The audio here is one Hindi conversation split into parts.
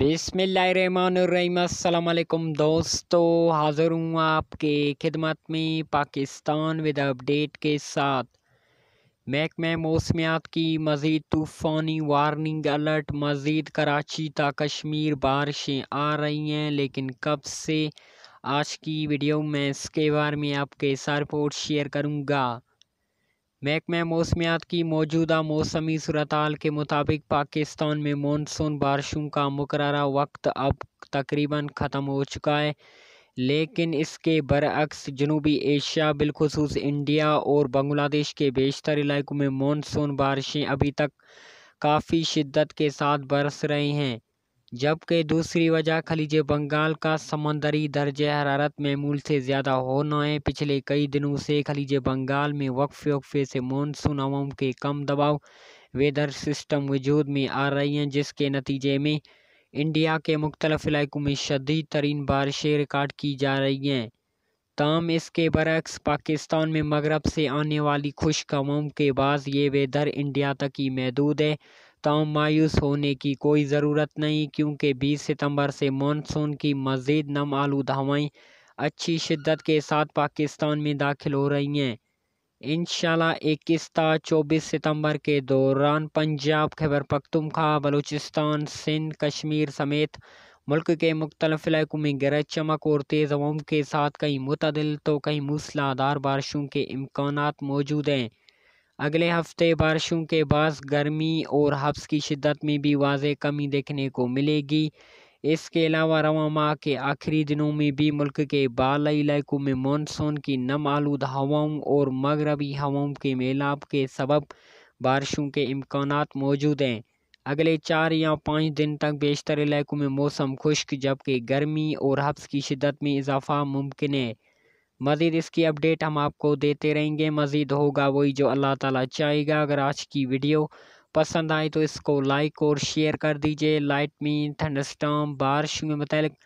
बिसमीम दोस्तों हाज़िर हूँ आपके खिदमत में पाकिस्तान विद अपडेट के साथ महकमे मौसमियात की मज़ीद तूफ़ानी वार्निंग अलर्ट मज़ीद कराची तक कश्मीर बारिशें आ रही हैं लेकिन कब से आज की वीडियो में इसके बारे में आपके सारे रिपोर्ट शेयर करूँगा महकमा मौसमियात की मौजूदा मौसमी सूरत के मुताबिक पाकिस्तान में मानसून बारिशों का मुकर वक्त अब तकरीबन ख़त्म हो चुका है लेकिन इसके बरक्स जनूबी एशिया बिलखसूस इंडिया और बांग्लादेश के बेशतर इलाकों में मानसून बारिशें अभी तक काफ़ी शिद्दत के साथ बरस रही हैं जबकि दूसरी वजह खलीज बंगाल का समंदरी दर्ज हरारत मामूल से ज़्यादा होना है पिछले कई दिनों से खलीज बंगाल में वक्फे वक्फे से मानसून अवम के कम दबाव वेदर सिस्टम वजूद में आ रही हैं जिसके नतीजे में इंडिया के मुख्तलिफ इलाकों में शदीद तरीन बारिशें रिकॉर्ड की जा रही हैं तमाम इसके बरक्स पाकिस्तान में मगरब से आने वाली खुश्क अवम के बाद ये वेदर इंडिया तक ही महदूद है तो मायूस होने की कोई ज़रूरत नहीं क्योंकि 20 सितंबर से मानसून की मज़ीद नम आलूद हवाएँ अच्छी शिद्दत के साथ पाकिस्तान में दाखिल हो रही हैं इन इक्कीस ता चौबीस सितम्बर के दौरान पंजाब खैबर पखतुमखा बलूचिस्तान सिंध कश्मीर समेत मुल्क के मुख्तलिफ इलाकों में गरज चमक और तेज़ हवाओं के साथ कई मतदल तो कई मूसलाधार बारिशों के इम्कान मौजूद हैं अगले हफ्ते बारिशों के बाद गर्मी और हफ्स की शिद्दत में भी वाज कमी देखने को मिलेगी इसके अलावा रवा माह के आखिरी दिनों में भी मुल्क के बाली इलाकों में मानसून की नम आलूद हवाओं और मगरबी हवाओं के मेलाप के सबब बारिशों के इम्कान मौजूद हैं अगले चार या पाँच दिन तक बेशतर इलाकों में मौसम खुश्क जबकि गर्मी और हफ्स की शिदत में इजाफा मुमकिन है मज़ीद इसकी अपडेट हम आपको देते रहेंगे मज़ीद होगा वही जो अल्लाह ताला चाहेगा अगर आज की वीडियो पसंद आए तो इसको लाइक और शेयर कर दीजिए लाइट मीन थंडस्टॉम बारिश में मतलब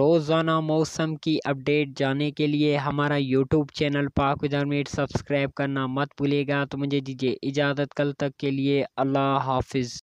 रोज़ाना मौसम की अपडेट जाने के लिए हमारा यूट्यूब चैनल पाकदार मेट सब्सक्राइब करना मत भूलेगा तो मुझे दीजिए इजाज़त कल तक के लिए अल्लाह हाफिज़